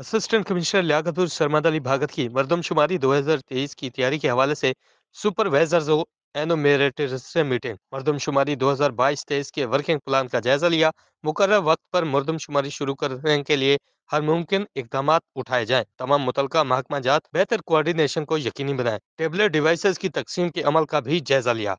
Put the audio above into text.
assistant commissioner लियाकतुर शर्मा अली भागत की मरदमशुमारी 2023 की तैयारी के हवाले से सुपरवाइजर्स एनोमेरेटर्स से मीटिंग मरदमशुमारी 2022-23 के वर्किंग प्लान का जायजा लिया मुकर वक्त पर मरदमशुमारी शुरू करने के लिए हर मुमकिन इकदाम उठाए जाएं तमाम मुतल महकमा जात बेहतर कोआर्डिनेशन को यकीनी बनाएं टेबलेट डिवाइसेस की तकसीम के अमल का भी जायजा लिया